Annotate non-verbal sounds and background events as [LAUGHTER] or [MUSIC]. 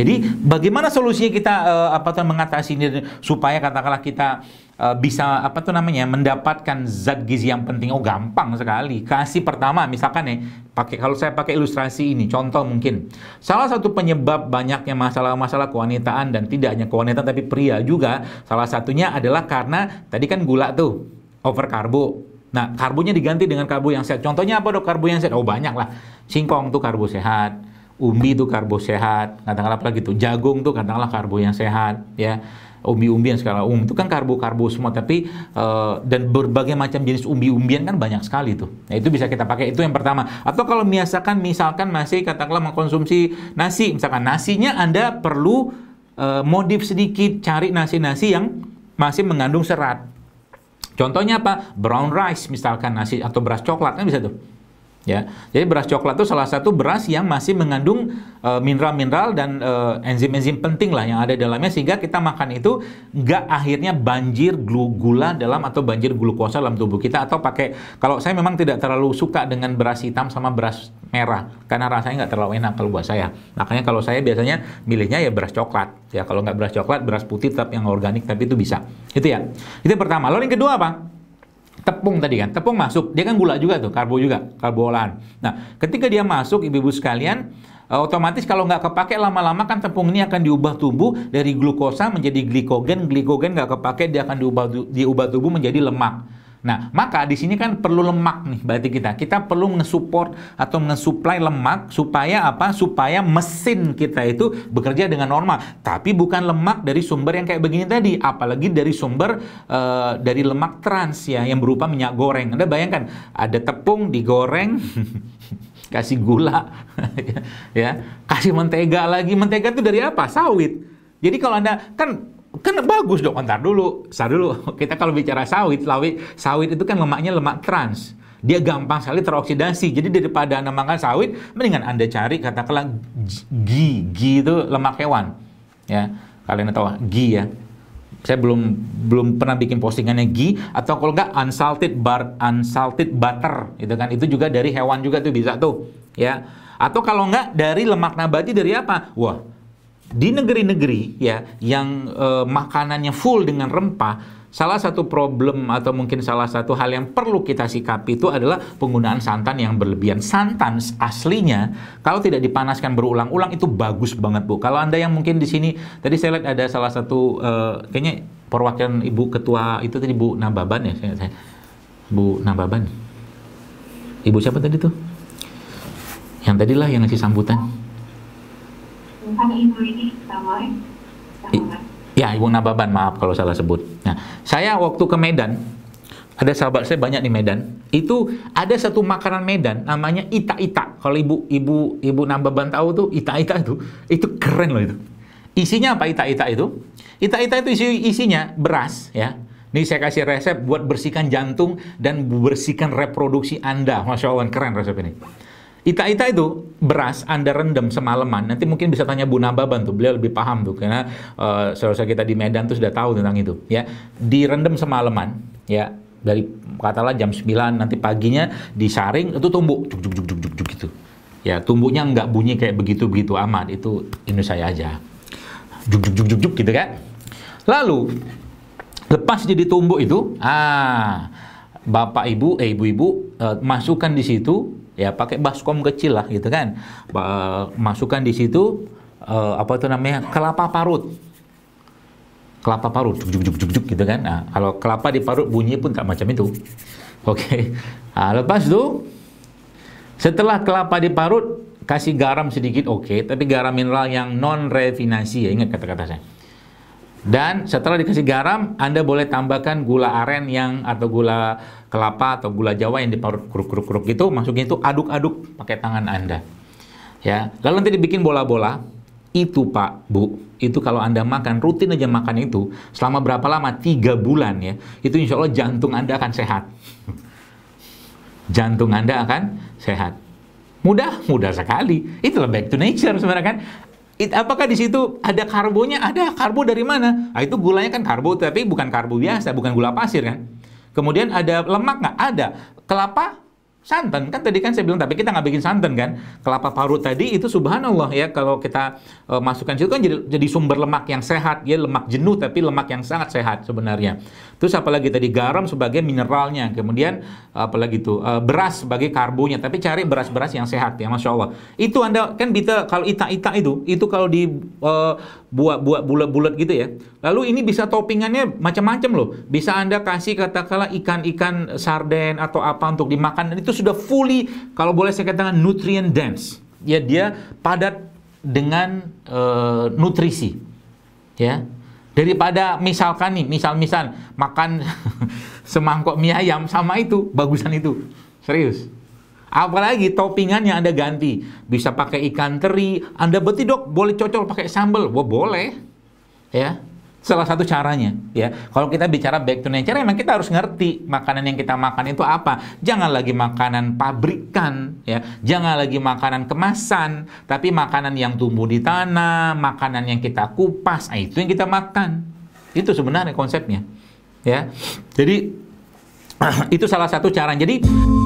Jadi bagaimana solusinya kita uh, apa tuh mengatasi ini supaya katakanlah kita uh, bisa apa tuh namanya mendapatkan zat gizi yang penting? Oh gampang sekali. Kasih pertama misalkan ya pakai kalau saya pakai ilustrasi ini contoh mungkin salah satu penyebab banyaknya masalah-masalah kewanitaan dan tidak hanya kewanitaan tapi pria juga salah satunya adalah karena tadi kan gula tuh over karbo. Nah, karbonya diganti dengan karbo yang sehat. Contohnya apa dok karbo yang sehat? Oh banyak lah. Singkong tuh karbo sehat umbi itu karbo sehat, katakanlah apa gitu, jagung tuh katakanlah karbo yang sehat, ya umbi-umbian segala. umum itu kan karbo-karbo semua tapi uh, dan berbagai macam jenis umbi-umbian kan banyak sekali tuh. Nah, itu bisa kita pakai itu yang pertama. Atau kalau misalkan misalkan masih katakanlah mengkonsumsi nasi, misalkan nasinya Anda perlu uh, modif sedikit cari nasi-nasi yang masih mengandung serat. Contohnya apa? Brown rice misalkan nasi atau beras coklat kan bisa tuh ya. Jadi beras coklat itu salah satu beras yang masih mengandung eh, mineral-mineral uh, dan eh, enzim-enzim uh, penting lah yang ada dalamnya sehingga kita makan itu nggak akhirnya banjir gula dalam atau banjir glukosa dalam tubuh kita atau pakai kalau saya memang tidak terlalu suka dengan beras hitam sama beras merah karena rasanya nggak terlalu enak kalau buat saya. Makanya kalau saya biasanya milihnya ya beras coklat. Ya kalau nggak beras coklat beras putih tetap yang organik tapi itu bisa. Itu ya. Itu yang pertama. Lalu yang kedua apa? tepung tadi kan, tepung masuk, dia kan gula juga tuh, karbo juga, karbo olahan. Nah, ketika dia masuk, ibu-ibu sekalian, eh, otomatis kalau nggak kepake lama-lama kan tepung ini akan diubah tubuh dari glukosa menjadi glikogen, glikogen nggak kepake dia akan diubah diubah tubuh menjadi lemak. Nah, maka di sini kan perlu lemak nih berarti kita. Kita perlu mensupport atau mensuplai lemak supaya apa? Supaya mesin kita itu bekerja dengan normal. Tapi bukan lemak dari sumber yang kayak begini tadi, apalagi dari sumber uh, dari lemak trans ya yang berupa minyak goreng. Anda bayangkan ada tepung digoreng [LAUGHS] kasih gula [LAUGHS] ya, kasih mentega lagi. Mentega itu dari apa? Sawit. Jadi kalau Anda kan kan bagus dong, antar dulu, sah dulu. [LAUGHS] Kita kalau bicara sawit, sawit, sawit itu kan lemaknya lemak trans. Dia gampang sekali teroksidasi. Jadi daripada Anda makan sawit, mendingan Anda cari katakanlah gi, gi itu lemak hewan. Ya, kalian tahu gi ya. Saya belum belum pernah bikin postingannya gi atau kalau enggak unsalted bar unsalted butter itu kan itu juga dari hewan juga tuh bisa tuh ya. Atau kalau enggak dari lemak nabati dari apa? Wah, di negeri-negeri ya yang eh, makanannya full dengan rempah, salah satu problem atau mungkin salah satu hal yang perlu kita sikapi itu adalah penggunaan santan yang berlebihan. Santan aslinya kalau tidak dipanaskan berulang-ulang itu bagus banget Bu. Kalau Anda yang mungkin di sini tadi saya lihat ada salah satu eh, kayaknya perwakilan Ibu Ketua itu tadi Bu Nababan ya saya, saya Bu Nababan. Ibu siapa tadi tuh? Yang tadilah yang ngasih sambutan. Ibu ini Ya, Ibu Nababan, maaf kalau salah sebut. Nah, saya waktu ke Medan, ada sahabat saya banyak di Medan. Itu ada satu makanan Medan namanya ita-ita. Kalau ibu ibu ibu Nababan tahu tuh ita-ita itu, itu keren loh itu. Isinya apa ita-ita itu? Ita-ita itu isi isinya beras ya. Ini saya kasih resep buat bersihkan jantung dan bersihkan reproduksi Anda. Masya Allah, keren resep ini. Ita-ita itu beras Anda rendam semalaman, nanti mungkin bisa tanya Bu Nababan tuh, beliau lebih paham tuh karena uh, eh, saudara kita di Medan tuh sudah tahu tentang itu ya. Direndam semalaman ya dari katalah jam 9 nanti paginya disaring itu tumbuh juk juk juk juk juk, juk gitu. Ya, tumbuhnya nggak bunyi kayak begitu-begitu amat, itu ini saya aja. Juk juk juk juk juk gitu kan. Lalu lepas jadi tumbuk itu, ah Bapak Ibu, eh Ibu-ibu eh, masukkan di situ ya pakai baskom kecil lah gitu kan masukkan di situ uh, apa itu namanya kelapa parut kelapa parut juk juk juk juk, juk gitu kan nah, kalau kelapa diparut bunyi pun tak macam itu oke okay. nah, lepas itu setelah kelapa diparut kasih garam sedikit oke okay, tapi garam mineral yang non refinasi ya ingat kata-kata saya dan setelah dikasih garam, Anda boleh tambahkan gula aren yang atau gula kelapa atau gula jawa yang diparut keruk-keruk gitu, masukin itu aduk-aduk pakai tangan Anda. Ya, lalu nanti dibikin bola-bola. Itu Pak, Bu, itu kalau Anda makan, rutin aja makan itu, selama berapa lama? Tiga bulan ya. Itu insya Allah jantung Anda akan sehat. jantung Anda akan sehat. Mudah, mudah sekali. Itulah back to nature sebenarnya kan. It, apakah di situ ada karbonya? Ada karbo dari mana? Nah, itu gulanya kan karbo, tapi bukan karbo biasa, bukan gula pasir kan. Kemudian ada lemak nggak? Ada. Kelapa santan kan tadi kan saya bilang tapi kita nggak bikin santan kan kelapa parut tadi itu subhanallah ya kalau kita e, masukkan situ kan jadi jadi sumber lemak yang sehat ya lemak jenuh tapi lemak yang sangat sehat sebenarnya terus apalagi tadi garam sebagai mineralnya kemudian apalagi itu e, beras sebagai karbonya tapi cari beras-beras yang sehat ya masya Allah itu anda kan bisa kalau ita-ita itu itu kalau di e, buat buat bulat-bulat gitu ya lalu ini bisa toppingannya macam-macam loh bisa anda kasih katakanlah ikan-ikan sarden atau apa untuk dimakan itu itu sudah fully kalau boleh saya katakan nutrient dense. Ya dia padat dengan uh, nutrisi. Ya. Daripada misalkan nih, misal-misal makan [LAUGHS] semangkok mie ayam sama itu, bagusan itu. Serius. Apalagi toppingan yang Anda ganti. Bisa pakai ikan teri, Anda berarti dok boleh cocok pakai sambal. Wah boleh. Ya salah satu caranya ya kalau kita bicara back to nature memang kita harus ngerti makanan yang kita makan itu apa jangan lagi makanan pabrikan ya jangan lagi makanan kemasan tapi makanan yang tumbuh di tanah makanan yang kita kupas nah, itu yang kita makan itu sebenarnya konsepnya ya jadi [CLEARS THROAT] itu salah satu cara jadi